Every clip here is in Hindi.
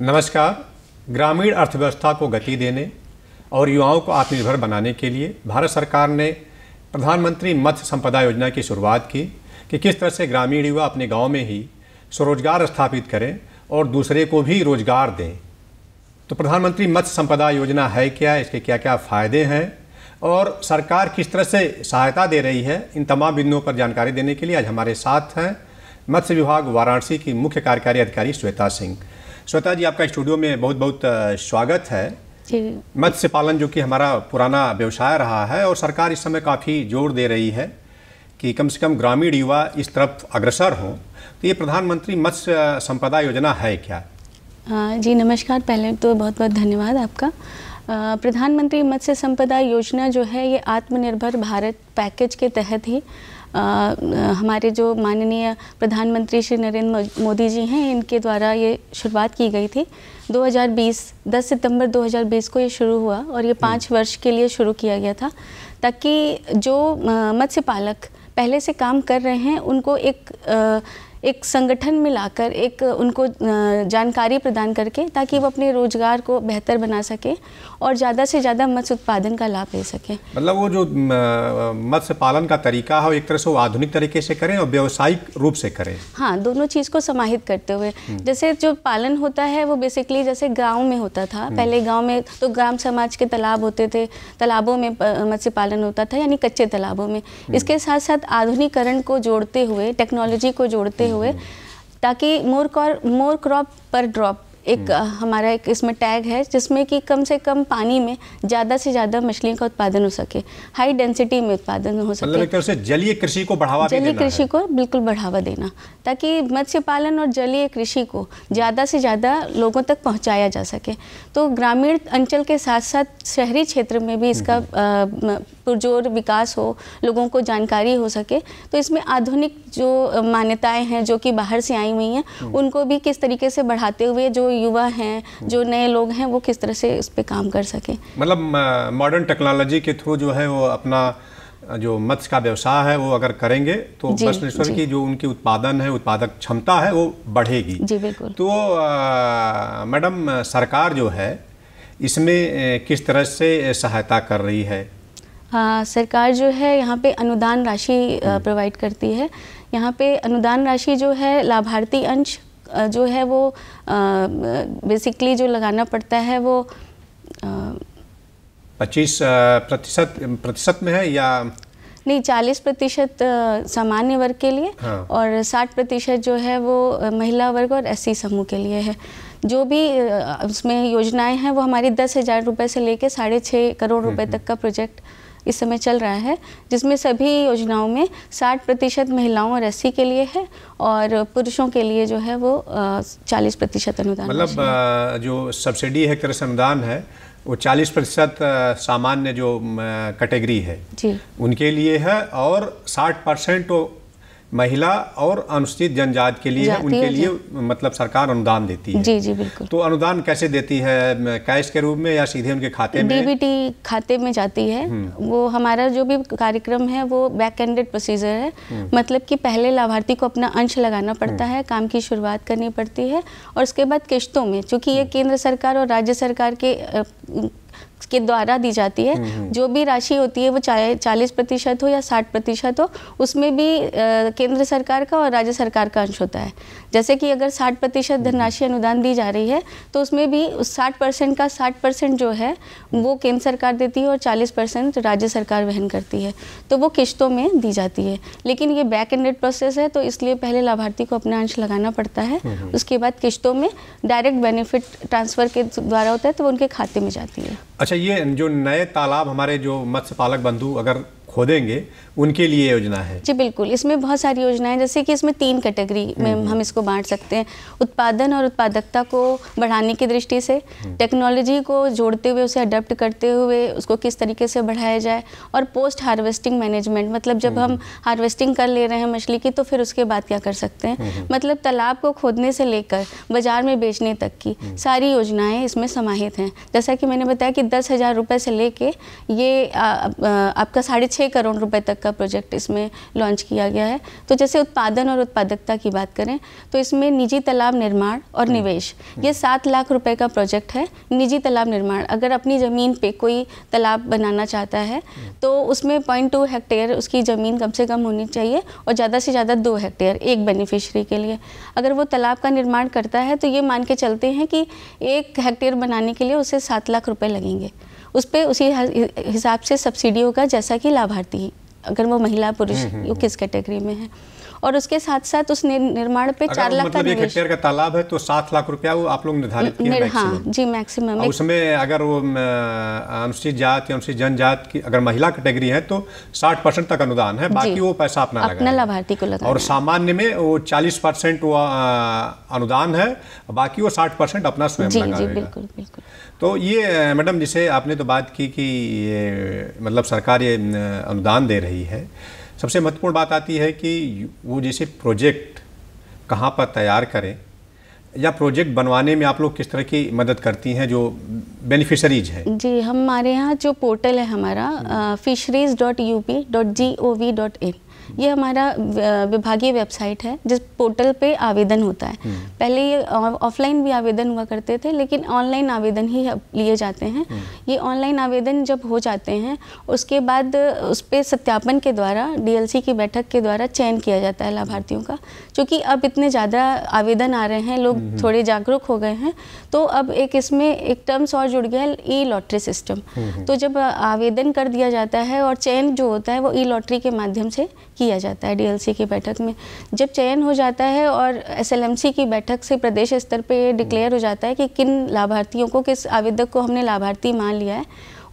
नमस्कार ग्रामीण अर्थव्यवस्था को गति देने और युवाओं को आत्मनिर्भर बनाने के लिए भारत सरकार ने प्रधानमंत्री मत्स्य संपदा योजना की शुरुआत की कि किस तरह से ग्रामीण युवा अपने गांव में ही स्वरोजगार स्थापित करें और दूसरे को भी रोजगार दें तो प्रधानमंत्री मत्स्य संपदा योजना है क्या इसके क्या क्या फ़ायदे हैं और सरकार किस तरह से सहायता दे रही है इन तमाम बिंदुओं पर जानकारी देने के लिए आज हमारे साथ हैं मत्स्य विभाग वाराणसी की मुख्य कार्यकारी अधिकारी श्वेता सिंह श्वेता जी आपका स्टूडियो में बहुत बहुत स्वागत है मत्स्य पालन जो कि हमारा पुराना व्यवसाय रहा है और सरकार इस समय काफ़ी जोर दे रही है कि कम से कम ग्रामीण युवा इस तरफ अग्रसर हों तो ये प्रधानमंत्री मत्स्य संपदा योजना है क्या जी नमस्कार पहले तो बहुत बहुत धन्यवाद आपका प्रधानमंत्री मत्स्य संपदा योजना जो है ये आत्मनिर्भर भारत पैकेज के तहत ही हमारे जो माननीय प्रधानमंत्री श्री नरेंद्र मोदी जी हैं इनके द्वारा ये शुरुआत की गई थी 2020 10 सितंबर 2020 को ये शुरू हुआ और ये पाँच हम्म। वर्ष के लिए शुरू किया गया था ताकि जो मत्स्य पालक पहले से काम कर रहे हैं उनको एक एक संगठन में लाकर एक उनको जानकारी प्रदान करके ताकि वो अपने रोजगार को बेहतर बना सकें और ज़्यादा से ज़्यादा मत्स्य उत्पादन का लाभ ले सकें मतलब वो जो मत्स्य पालन का तरीका है एक तरह से वो आधुनिक तरीके से करें और व्यवसायिक रूप से करें हाँ दोनों चीज़ को समाहित करते हुए हम्म। जैसे जो पालन होता है वो बेसिकली जैसे गाँव में होता था हम्म। पहले गाँव में तो ग्राम समाज के तालाब होते थे तालाबों में मत्स्य पालन होता था यानी कच्चे तालाबों में हम्म। इसके साथ साथ आधुनिकरण को जोड़ते हुए टेक्नोलॉजी को जोड़ते हुए ताकि मोर कॉर मोर क्रॉप पर ड्रॉप एक हम्म। हमारा एक इसमें टैग है जिसमें कि कम से कम पानी में ज़्यादा से ज़्यादा मछलियों का उत्पादन हो सके हाई डेंसिटी में उत्पादन हो सके मतलब जलीय कृषि को बढ़ावा जलीय कृषि को बिल्कुल बढ़ावा देना ताकि मत्स्य पालन और जलीय कृषि को ज़्यादा से ज़्यादा लोगों तक पहुँचाया जा सके तो ग्रामीण अंचल के साथ साथ शहरी क्षेत्र में भी इसका हम्म। पुरजोर विकास हो लोगों को जानकारी हो सके तो इसमें आधुनिक जो मान्यताएं हैं जो कि बाहर से आई हुई हैं हम्म। उनको भी किस तरीके से बढ़ाते हुए जो युवा हैं जो नए लोग हैं वो किस तरह से इस पर काम कर सकें मतलब मॉडर्न टेक्नोलॉजी के थ्रू जो है वो अपना जो मत्स्य का व्यवसाय है वो अगर करेंगे तो बसनेश्वर की जो उनकी उत्पादन है उत्पादक क्षमता है वो बढ़ेगी जी बिल्कुल तो मैडम सरकार जो है इसमें किस तरह से सहायता कर रही है आ, सरकार जो है यहाँ पे अनुदान राशि प्रोवाइड हम्म। करती है यहाँ पे अनुदान राशि जो है लाभार्थी अंश जो है वो बेसिकली जो लगाना पड़ता है वो पच्चीस प्रतिशत प्रतिशत में है या नहीं चालीस प्रतिशत सामान्य वर्ग के लिए हाँ। और साठ प्रतिशत जो है वो महिला वर्ग और एस समूह के लिए है जो भी उसमें योजनाएं हैं वो हमारी दस हज़ार रुपये से लेकर साढ़े छः करोड़ रुपए हम्म, हम्म। तक का प्रोजेक्ट इस समय चल रहा है जिसमें सभी योजनाओं में 60 प्रतिशत महिलाओं और अस्सी के लिए है और पुरुषों के लिए जो है वो 40 प्रतिशत अनुदान मतलब जो सब्सिडी है कृषि अनुदान है वो 40 प्रतिशत सामान्य जो कैटेगरी है जी उनके लिए है और 60 परसेंट वो महिला और अनुसूचित जनजाति के लिए उनके है, लिए मतलब सरकार अनुदान देती है जी जी बिल्कुल तो अनुदान कैसे देती है कैश के रूप में या सीधे उनके खाते में डीबीटी खाते में जाती है हम्म। वो हमारा जो भी कार्यक्रम है वो बैक एंडेड प्रोसीजर है हम्म। मतलब कि पहले लाभार्थी को अपना अंश लगाना हम्म। पड़ता है काम की शुरुआत करनी पड़ती है और उसके बाद किश्तों में चूंकि ये केंद्र सरकार और राज्य सरकार के के द्वारा दी जाती है हम्म, हम्म। जो भी राशि होती है वो चाहे चालीस प्रतिशत हो या साठ प्रतिशत हो उसमें भी आ, केंद्र सरकार का और राज्य सरकार का अंश होता है जैसे कि अगर साठ प्रतिशत हम्म, धनराशि अनुदान दी जा रही है तो उसमें भी उस साठ परसेंट का साठ परसेंट जो है वो केंद्र सरकार देती है और चालीस परसेंट राज्य सरकार वहन करती है तो वो किश्तों में दी जाती है लेकिन ये बैक एंडेड प्रोसेस है तो इसलिए पहले लाभार्थी को अपना अंश लगाना पड़ता है उसके बाद किश्तों में डायरेक्ट बेनिफिट ट्रांसफ़र के द्वारा होता है तो उनके खाते में जाती है अच्छा ये जो नए तालाब हमारे जो मत्स्य पालक बंधु अगर खोदेंगे उनके लिए योजना है जी बिल्कुल इसमें बहुत सारी योजनाएं जैसे कि इसमें तीन कैटेगरी में हम्म, हम्म। हम इसको बांट सकते हैं उत्पादन और उत्पादकता को बढ़ाने की दृष्टि से हम्म। टेक्नोलॉजी को जोड़ते हुए उसे अडप्ट करते हुए उसको किस तरीके से बढ़ाया जाए और पोस्ट हार्वेस्टिंग मैनेजमेंट मतलब जब हम हार्वेस्टिंग कर ले रहे हैं मछली की तो फिर उसके बाद क्या कर सकते हैं मतलब तालाब को खोदने से लेकर बाजार में बेचने तक की सारी योजनाएँ इसमें समाहित हैं जैसा कि मैंने बताया कि दस हज़ार रुपये से लेके ये आपका साढ़े छः करोड़ रुपए तक का प्रोजेक्ट इसमें लॉन्च किया गया है तो जैसे उत्पादन और उत्पादकता की बात करें तो इसमें निजी तालाब निर्माण और हम्म। निवेश ये सात लाख रुपए का प्रोजेक्ट है निजी तालाब निर्माण अगर अपनी ज़मीन पे कोई तालाब बनाना चाहता है हम्म। तो उसमें पॉइंट टू हेक्टेयर उसकी ज़मीन कम से कम होनी चाहिए और ज़्यादा से ज़्यादा दो हेक्टेयर एक बेनिफिशरी के लिए अगर वो तालाब का निर्माण करता है तो ये मान के चलते हैं कि एक हेक्टेयर बनाने के लिए उसे सात लाख रुपये लगेंगे उस पर उसी हिसाब से सब्सिडियों का जैसा कि लाभार्थी अगर वो महिला पुरुष हम्म, हम्म, हम्म। किस कैटेगरी में है और उसके साथ साथ उस निर्माण पे चार लाख मतलब का हेक्टेयर का तालाब है तो सात लाख रुपया वो आप लोग निर्धारित किए हाँ जी मैक्सिमम उसमें अगर वो अनुसूचित जात या अनुसूचित जनजात की अगर महिला कैटेगरी है तो साठ परसेंट तक अनुदान है बाकी वो पैसा अपना अपना लाभार्थी को लगा और सामान्य में वो चालीस परसेंट वो अनुदान है बाकी वो साठ परसेंट अपना स्वयं जी, जी, बिल्कुल, बिल्कुल। तो ये मैडम जिसे आपने तो बात की कि मतलब सरकार ये अनुदान दे रही है सबसे महत्वपूर्ण बात आती है कि वो जैसे प्रोजेक्ट कहाँ पर तैयार करें या प्रोजेक्ट बनवाने में आप लोग किस तरह की मदद करती हैं जो बेनिफिशरीज हैं जी हमारे यहाँ जो पोर्टल है हमारा fisheries dot U P dot G O V dot in ये हमारा विभागीय वेबसाइट है जिस पोर्टल पे आवेदन होता है हम्म। पहले ये ऑफलाइन भी आवेदन हुआ करते थे लेकिन ऑनलाइन आवेदन ही लिए जाते हैं हम्म। ये ऑनलाइन आवेदन जब हो जाते हैं उसके बाद उस पर सत्यापन के द्वारा डीएलसी की बैठक के द्वारा चयन किया जाता है लाभार्थियों का क्योंकि अब इतने ज़्यादा आवेदन आ रहे हैं लोग थोड़े जागरूक हो गए हैं तो अब एक इसमें एक टर्म्स और जुड़ गया है ई लॉटरी सिस्टम तो जब आवेदन कर दिया जाता है और चयन जो होता है वो ई लॉटरी के माध्यम से किया जाता है डीएलसी की बैठक में जब चयन हो जाता है और एसएलएमसी की बैठक से प्रदेश स्तर पर डिक्लेयर हो जाता है कि किन लाभार्थियों को किस आवेदक को हमने लाभार्थी मान लिया है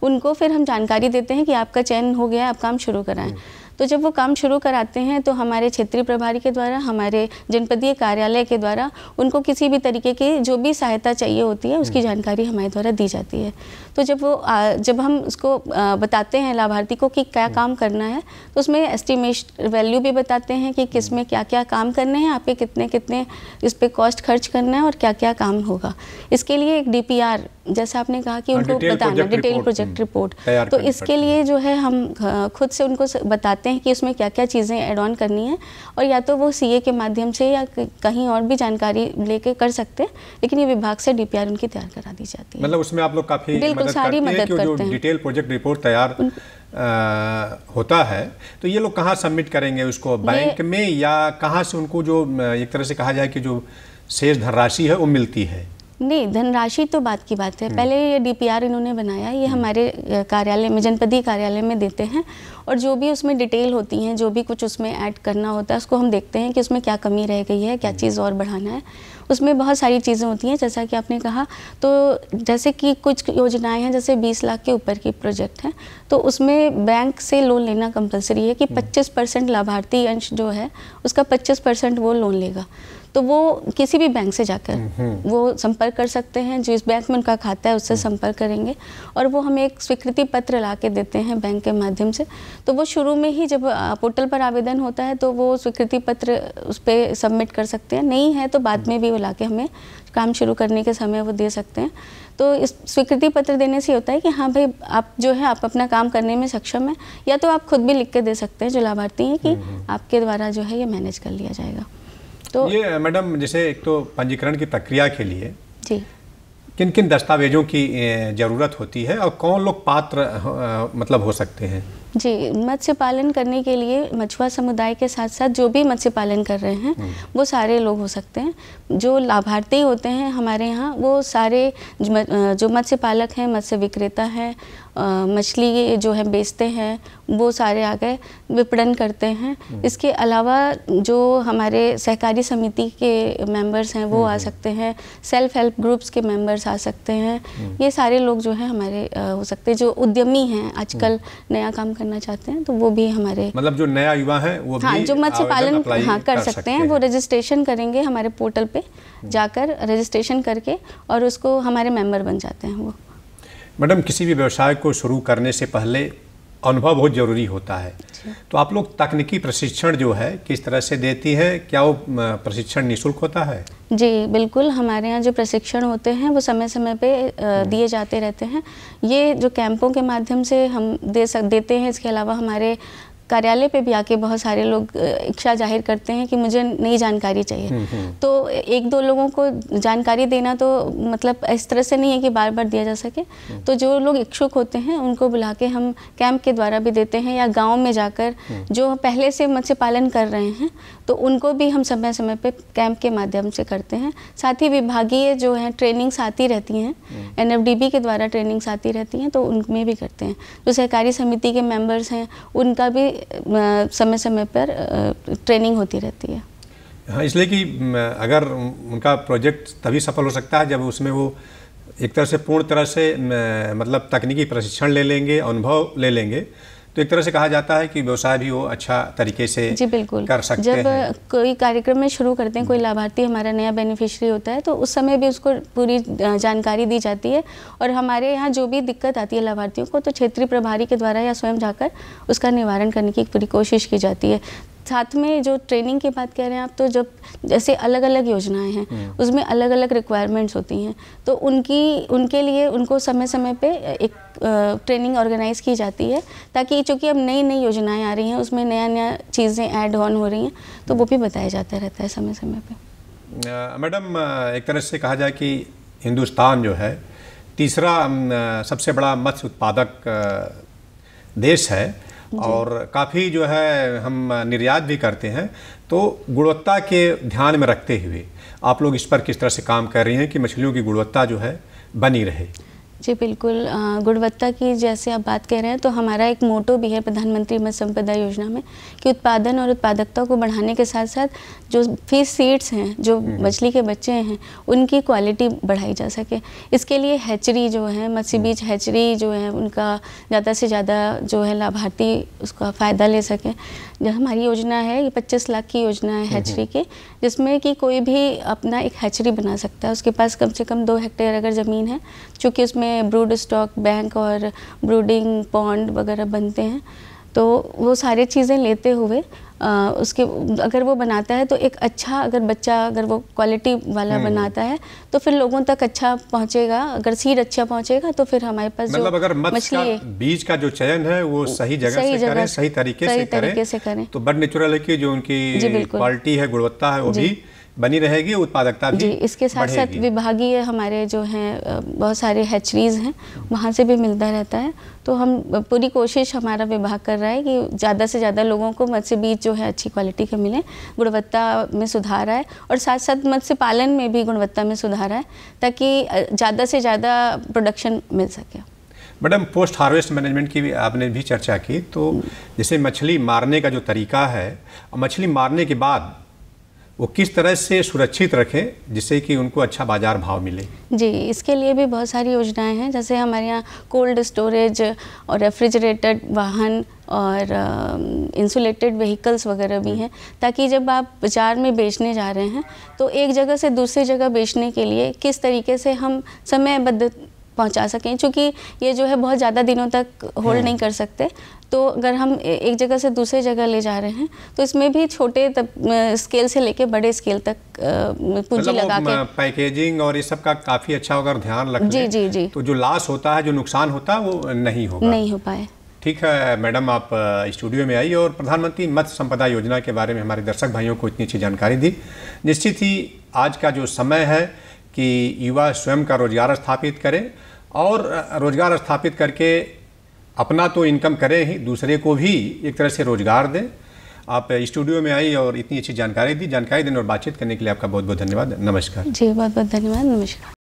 उनको फिर हम जानकारी देते हैं कि आपका चयन हो गया है आप काम शुरू कराएँ हम्म। तो जब वो काम शुरू कराते हैं तो हमारे क्षेत्रीय प्रभारी के द्वारा हमारे जनपदीय कार्यालय के द्वारा उनको किसी भी तरीके की जो भी सहायता चाहिए होती है उसकी हम्म। जानकारी हमारे द्वारा दी जाती है तो जब वो जब हम उसको बताते हैं लाभार्थी को कि क्या हम्म। काम करना है तो उसमें एस्टिमेश वैल्यू भी बताते हैं कि किस में हम्म। क्या क्या काम करने हैं आपके कितने कितने इस पर कॉस्ट खर्च करना है और क्या क्या काम होगा इसके लिए एक डी जैसा आपने कहा कि हाँ, उनको बताना डिटेल प्रोजेक्ट रिपोर्ट तो इसके लिए जो है हम खुद से उनको बताते बताते हैं कि उसमें क्या क्या चीज़ें एड ऑन करनी है और या तो वो सीए के माध्यम से या कहीं और भी जानकारी लेके कर सकते हैं लेकिन ये विभाग से डी उनकी तैयार करा दी जाती है मतलब उसमें आप लोग काफ़ी बिल्कुल सारी मदद करते हैं डिटेल प्रोजेक्ट रिपोर्ट तैयार आ, होता है तो ये लोग कहाँ सबमिट करेंगे उसको बैंक में या कहाँ से उनको जो एक तरह से कहा जाए कि जो शेष धनराशि है वो मिलती है नहीं धनराशि तो बात की बात है हम्म। पहले ये डीपीआर इन्होंने बनाया ये हम्म। हमारे कार्यालय में जनपदीय कार्यालय में देते हैं और जो भी उसमें डिटेल होती हैं जो भी कुछ उसमें ऐड करना होता है उसको हम देखते हैं कि उसमें क्या कमी रह गई है क्या हम्म। चीज़ और बढ़ाना है उसमें बहुत सारी चीज़ें होती हैं जैसा कि आपने कहा तो जैसे कि कुछ योजनाएं हैं जैसे 20 लाख के ऊपर की प्रोजेक्ट हैं तो उसमें बैंक से लोन लेना कंपलसरी है कि 25 परसेंट लाभार्थी अंश जो है उसका 25 परसेंट वो लोन लेगा तो वो किसी भी बैंक से जाकर वो संपर्क कर सकते हैं जिस बैंक में उनका खाता है उससे हम्म। संपर्क करेंगे और वो हमें एक स्वीकृति पत्र ला के देते हैं बैंक के माध्यम से तो वो शुरू में ही जब पोर्टल पर आवेदन होता है तो वो स्वीकृति पत्र उस पर सबमिट कर सकते हैं नहीं है तो बाद हम्म। में भी वो ला के हमें काम शुरू करने के समय वो दे सकते हैं तो इस स्वीकृति पत्र देने से होता है कि हाँ भाई आप जो है आप अपना काम करने में सक्षम है या तो आप खुद भी लिख के दे सकते हैं जो लाभार्थी हैं कि आपके द्वारा जो है ये मैनेज कर लिया जाएगा तो ये मैडम जैसे एक तो पंजीकरण की प्रक्रिया के लिए जी किन किन दस्तावेजों की ज़रूरत होती है और कौन लोग पात्र मतलब हो सकते हैं जी मत्स्य पालन करने के लिए मछुआ समुदाय के साथ साथ जो भी मत्स्य पालन कर रहे हैं हम्म। वो सारे लोग हो सकते हैं जो लाभार्थी होते हैं हमारे यहाँ वो सारे जो मत्स्य पालक हैं मत्स्य विक्रेता हैं मछली जो है बेचते हैं वो सारे आ गए विपणन करते हैं हम्म। इसके अलावा जो हमारे सहकारी समिति के मेंबर्स हैं वो आ हम्म। सकते हैं सेल्फ हेल्प ग्रुप्स के मेंबर्स आ सकते हैं हम्म। ये सारे लोग जो है हमारे हो सकते हैं जो उद्यमी हैं आजकल नया काम करना चाहते हैं तो वो भी हमारे मतलब जो नया युवा है वो हाँ जो मत्स्य पालन हाँ कर, सकते, हैं।, हैं वो रजिस्ट्रेशन करेंगे हमारे पोर्टल पे जाकर रजिस्ट्रेशन करके और उसको हमारे मेंबर बन जाते हैं वो मैडम किसी भी व्यवसाय को शुरू करने से पहले अनुभव बहुत ज़रूरी होता है अच्छा। तो आप लोग तकनीकी प्रशिक्षण जो है किस तरह से देती है क्या वो प्रशिक्षण निःशुल्क होता है जी बिल्कुल हमारे यहाँ जो प्रशिक्षण होते हैं वो समय समय पे हम्म। दिए जाते रहते हैं ये जो कैंपों के माध्यम से हम दे सक देते हैं इसके अलावा हमारे कार्यालय पे भी आके बहुत सारे लोग इच्छा जाहिर करते हैं कि मुझे नई जानकारी चाहिए हम्म, हम्म। तो एक दो लोगों को जानकारी देना तो मतलब इस तरह से नहीं है कि बार बार दिया जा सके हम्म। तो जो लोग इच्छुक होते हैं उनको बुला के हम कैंप के द्वारा भी देते हैं या गाँव में जाकर जो पहले से मत्स्य पालन कर रहे हैं तो उनको भी हम समय समय पर कैंप के माध्यम से करते हैं साथ ही विभागीय जो हैं ट्रेनिंग्स आती रहती हैं एन के द्वारा ट्रेनिंग्स आती रहती हैं तो उनमें भी करते हैं जो सहकारी समिति के मेम्बर्स हैं उनका भी समय समय पर ट्रेनिंग होती रहती है हाँ इसलिए कि अगर उनका प्रोजेक्ट तभी सफल हो सकता है जब उसमें वो एक तरह से पूर्ण तरह से मतलब तकनीकी प्रशिक्षण ले लेंगे अनुभव ले लेंगे तो एक तरह से कहा जाता है कि व्यवसाय भी वो अच्छा तरीके से जी बिल्कुल कर सकते जब हैं। कोई कार्यक्रम में शुरू करते हैं कोई हम्म। लाभार्थी हमारा नया बेनिफिशरी होता है तो उस समय भी उसको पूरी जानकारी दी जाती है और हमारे यहाँ जो भी दिक्कत आती है लाभार्थियों को तो क्षेत्रीय प्रभारी के द्वारा या स्वयं जाकर उसका निवारण करने की पूरी कोशिश की जाती है साथ में जो ट्रेनिंग की बात कह रहे हैं आप तो जब जैसे अलग अलग योजनाएं हैं हम्म। उसमें अलग अलग रिक्वायरमेंट्स होती हैं तो उनकी उनके लिए उनको समय समय पे एक ट्रेनिंग ऑर्गेनाइज की जाती है ताकि चूँकि अब नई नई योजनाएं आ रही हैं उसमें नया नया चीज़ें ऐड ऑन हो रही हैं तो वो भी बताया जाता रहता है समय समय पर मैडम एक तरह से कहा जाए कि हिंदुस्तान जो है तीसरा सबसे बड़ा मत्स्य उत्पादक देश है और काफ़ी जो है हम निर्यात भी करते हैं तो गुणवत्ता के ध्यान में रखते हुए आप लोग इस पर किस तरह से काम कर रहे हैं कि मछलियों की गुणवत्ता जो है बनी रहे जी बिल्कुल गुणवत्ता की जैसे आप बात कह रहे हैं तो हमारा एक मोटो भी है प्रधानमंत्री मत्स्य संपदा योजना में कि उत्पादन और उत्पादकता को बढ़ाने के साथ साथ जो फिश सीड्स हैं जो हम्म, हम्म। मछली के बच्चे हैं उनकी क्वालिटी बढ़ाई जा सके इसके लिए हैचरी जो है मत्स्य हम्म। बीज हैचरी जो है उनका ज़्यादा से ज़्यादा जो है लाभार्थी उसका फ़ायदा ले सकें जो हमारी योजना है ये पच्चीस लाख की योजना है हैचरी की जिसमें कि कोई भी अपना एक हैचरी बना सकता है उसके पास कम से कम दो हेक्टेयर अगर ज़मीन है चूँकि उसमें में ब्रूड स्टॉक बैंक और ब्रूडिंग पॉन्ड वगैरह बनते हैं तो वो सारी चीज़ें लेते हुए आ, उसके अगर वो बनाता है तो एक अच्छा अगर बच्चा अगर वो क्वालिटी वाला हम्म। बनाता है तो फिर लोगों तक अच्छा पहुंचेगा अगर सीड अच्छा पहुंचेगा तो फिर हमारे पास मतलब जो अगर मछली बीज का जो चयन है वो सही जगह सही से जगह करें सही तरीके सही से तरीके से करें तो बड नेचुरल है कि जो उनकी क्वालिटी है गुणवत्ता है वो भी बनी रहेगी उत्पादकता भी जी इसके साथ साथ विभागीय हमारे जो हैं बहुत सारे हैचरीज़ हैं वहाँ से भी मिलता रहता है तो हम पूरी कोशिश हमारा विभाग कर रहा है कि ज़्यादा से ज़्यादा लोगों को मत्स्य बीज जो है अच्छी क्वालिटी के मिले गुणवत्ता में सुधार आए और साथ साथ मत्स्य पालन में भी गुणवत्ता में सुधार आए ताकि ज़्यादा से ज़्यादा प्रोडक्शन मिल सके मैडम पोस्ट हार्वेस्ट मैनेजमेंट की भी आपने भी चर्चा की तो हम्म। जैसे मछली मारने का जो तरीका है मछली मारने के बाद वो किस तरह से सुरक्षित रखें जिससे कि उनको अच्छा बाजार भाव मिले जी इसके लिए भी बहुत सारी योजनाएं हैं जैसे हमारे यहाँ कोल्ड स्टोरेज और रेफ्रिजरेटेड वाहन और इंसुलेटेड व्हीकल्स वगैरह भी हम्म। हैं ताकि जब आप बाज़ार में बेचने जा रहे हैं तो एक जगह से दूसरी जगह बेचने के लिए किस तरीके से हम समयबद्ध पहुंचा सकें क्योंकि ये जो है बहुत ज़्यादा दिनों तक होल्ड हम्म। नहीं कर सकते तो अगर हम एक जगह से दूसरे जगह ले जा रहे हैं तो इसमें भी छोटे तब, स्केल से लेके बड़े स्केल तक पूंजी मतलब लगा के पैकेजिंग और ये सब का काफ़ी अच्छा अगर ध्यान रखें जी जी जी तो जो लॉस होता है जो नुकसान होता है वो नहीं होगा नहीं हो पाए ठीक है मैडम आप स्टूडियो में आई और प्रधानमंत्री मत्स्य संपदा योजना के बारे में हमारे दर्शक भाइयों को इतनी अच्छी जानकारी दी निश्चित ही आज का जो समय है कि युवा स्वयं का रोजगार स्थापित करें और रोजगार स्थापित करके अपना तो इनकम करें ही दूसरे को भी एक तरह से रोज़गार दें आप स्टूडियो में आई और इतनी अच्छी जानकारी दी जानकारी देने और बातचीत करने के लिए आपका बहुत बहुत धन्यवाद नमस्कार जी बहुत बहुत धन्यवाद नमस्कार